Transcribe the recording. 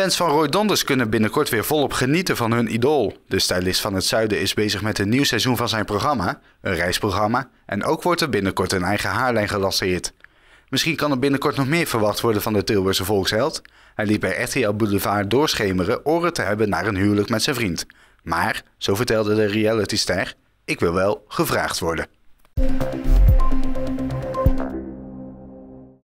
Fans van Roy Donders kunnen binnenkort weer volop genieten van hun idool. De stylist van het Zuiden is bezig met een nieuw seizoen van zijn programma, een reisprogramma, en ook wordt er binnenkort een eigen haarlijn gelanceerd. Misschien kan er binnenkort nog meer verwacht worden van de Tilburgse volksheld. Hij liet bij RTL Boulevard doorschemeren oren te hebben naar een huwelijk met zijn vriend. Maar, zo vertelde de realityster, ik wil wel gevraagd worden.